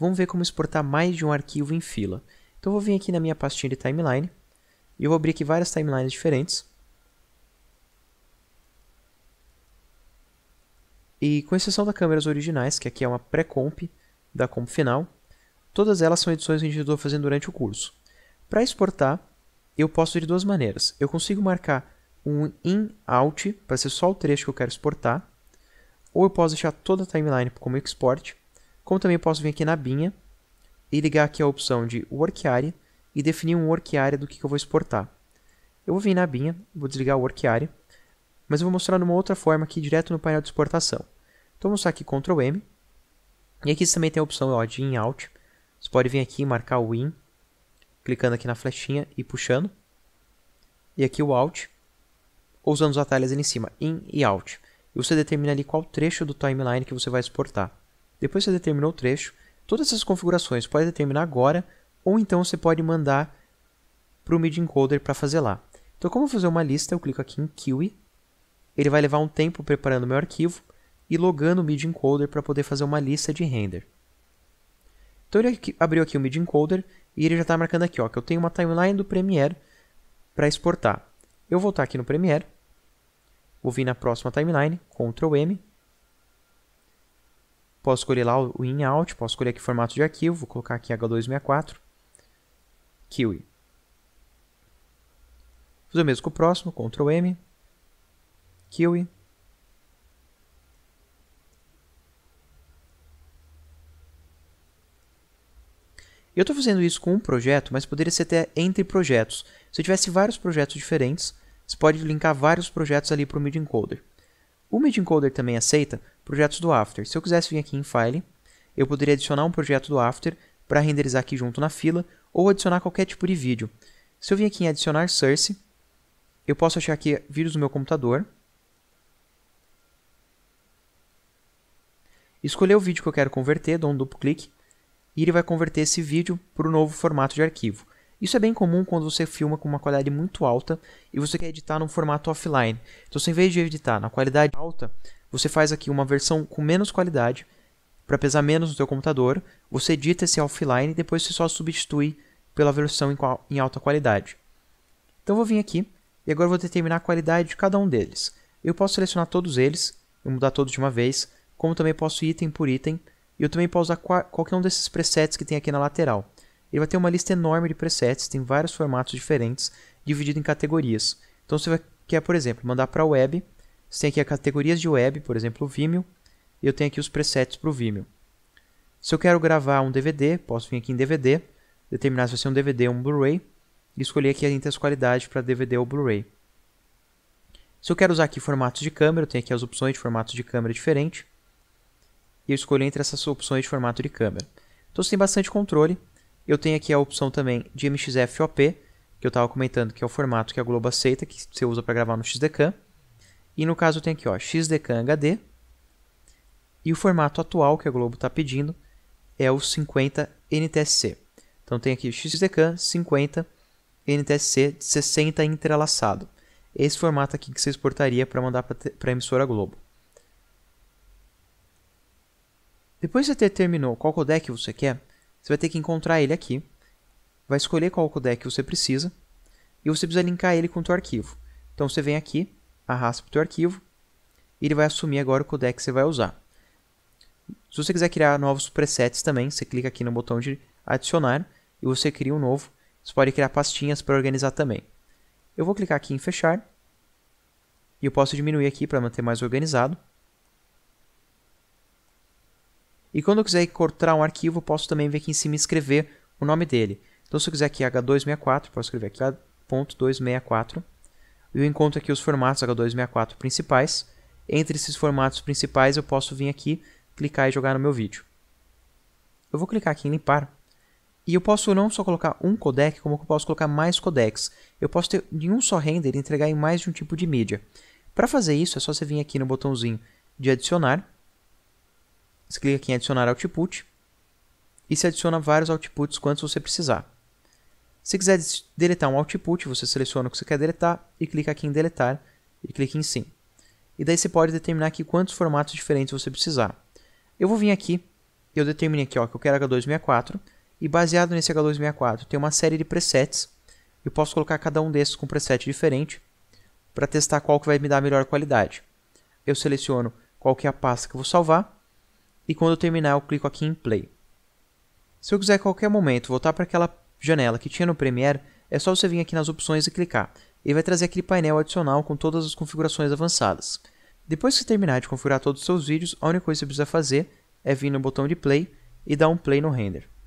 Vamos ver como exportar mais de um arquivo em fila. Então eu vou vir aqui na minha pastinha de timeline e eu vou abrir aqui várias timelines diferentes. E com exceção das câmeras originais, que aqui é uma pré-comp da comp final, todas elas são edições que a gente estou fazendo durante o curso. Para exportar, eu posso de duas maneiras. Eu consigo marcar um in-out, para ser só o trecho que eu quero exportar, ou eu posso deixar toda a timeline como export, como também posso vir aqui na binha e ligar aqui a opção de Work Area e definir um Work Area do que, eu vou exportar. Eu vou vir na binha, vou desligar o Work Area, mas eu vou mostrar numa outra forma aqui direto no painel de exportação. Então vou mostrar aqui Ctrl M, e aqui você também tem a opção ó, de In Out, você pode vir aqui e marcar o In, clicando aqui na flechinha e puxando, e aqui o Out ou usando os atalhos ali em cima, In e Out E você determina ali qual trecho do timeline que você vai exportar. Depois você determinou o trecho, todas essas configurações pode determinar agora, ou então você pode mandar para o MIDI encoder para fazer lá. Então, como fazer uma lista, eu clico aqui em Kiwi. Ele vai levar um tempo preparando o meu arquivo e logando o MIDI encoder para poder fazer uma lista de render. Então ele abriu aqui o MIDI encoder e ele já está marcando aqui ó, que eu tenho uma timeline do Premiere para exportar. Eu vou voltar aqui no Premiere, vou vir na próxima timeline, Ctrl M, Posso escolher lá o in-out, posso escolher aqui formato de arquivo, vou colocar aqui H264, Kiwi. Fazer o mesmo com o próximo, Ctrl M, Kiwi. Eu estou fazendo isso com um projeto, mas poderia ser até entre projetos. Se eu tivesse vários projetos diferentes, você pode linkar vários projetos ali para o Media Encoder. O Encoder também aceita projetos do After. Se eu quisesse vir aqui em File, eu poderia adicionar um projeto do After para renderizar aqui junto na fila ou adicionar qualquer tipo de vídeo. Se eu vir aqui em adicionar source, eu posso achar aqui vídeos do meu computador. Escolher o vídeo que eu quero converter, dou um duplo clique, e ele vai converter esse vídeo para o novo formato de arquivo. Isso é bem comum quando você filma com uma qualidade muito alta e você quer editar num formato offline. Então, em vez de editar na qualidade alta, você faz aqui uma versão com menos qualidade para pesar menos no seu computador, você edita esse offline e depois você só substitui pela versão em, alta qualidade. Então vou vir aqui e agora vou determinar a qualidade de cada um deles. Eu posso selecionar todos eles e mudar todos de uma vez, como também posso item por item, e eu também posso usar qualquer um desses presets que tem aqui na lateral ele vai ter uma lista enorme de presets, tem vários formatos diferentes, dividido em categorias. Então você vai, quer, por exemplo, mandar para a web, você tem aqui as categorias de web, por exemplo, o Vimeo, e eu tenho aqui os presets para o Vimeo. Se eu quero gravar um DVD, posso vir aqui em DVD, determinar se vai ser um DVD ou um Blu-ray, e escolher aqui entre as qualidades para DVD ou Blu-ray. Se eu quero usar aqui formatos de câmera, eu tenho aqui as opções de formatos de câmera diferente, e eu escolho entre essas opções de formato de câmera. Então você tem bastante controle, eu tenho aqui a opção também de MXFOP, que eu estava comentando, que é o formato que a Globo aceita, que você usa para gravar no XDCAM. E no caso eu tenho aqui ó, XDCAM HD. E o formato atual que a Globo está pedindo é o 50 NTSC. Então tem aqui XDCAM 50 NTSC 60 entrelaçado. Esse formato aqui que você exportaria para mandar para a emissora Globo. Depois de você ter terminou qual codec você quer, você vai ter que encontrar ele aqui, vai escolher qual codec você precisa e você precisa linkar ele com o seu arquivo. Então você vem aqui, arrasta para o seu arquivo e ele vai assumir agora o codec que você vai usar. Se você quiser criar novos presets também, você clica aqui no botão de adicionar e você cria um novo. Você pode criar pastinhas para organizar também. Eu vou clicar aqui em fechar e eu posso diminuir aqui para manter mais organizado. E quando eu quiser cortar um arquivo, eu posso também vir aqui em cima e escrever o nome dele. Então, se eu quiser aqui H264, posso escrever aqui H.264. Eu encontro aqui os formatos H264 principais. Entre esses formatos principais, eu posso vir aqui, clicar e jogar no meu vídeo. Eu vou clicar aqui em limpar. E eu posso não só colocar um codec, como eu posso colocar mais codecs. Eu posso ter de um só render entregar em mais de um tipo de mídia. Para fazer isso, é só você vir aqui no botãozinho de adicionar você clica aqui em adicionar output e se adiciona vários outputs quantos você precisar. Se quiser deletar um output, você seleciona o que você quer deletar e clica aqui em deletar e clica em sim. E daí você pode determinar aqui quantos formatos diferentes você precisar. Eu vou vir aqui, eu determinei aqui ó, que eu quero H264 e baseado nesse H264 tem uma série de presets. Eu posso colocar cada um desses com um preset diferente para testar qual que vai me dar a melhor qualidade. Eu seleciono qual que é a pasta que eu vou salvar e quando eu terminar eu clico aqui em play. Se eu quiser a qualquer momento voltar para aquela janela que tinha no Premiere, é só você vir aqui nas opções e clicar. Ele vai trazer aquele painel adicional com todas as configurações avançadas. Depois que terminar de configurar todos os seus vídeos, a única coisa que você precisa fazer é vir no botão de play e dar um play no render.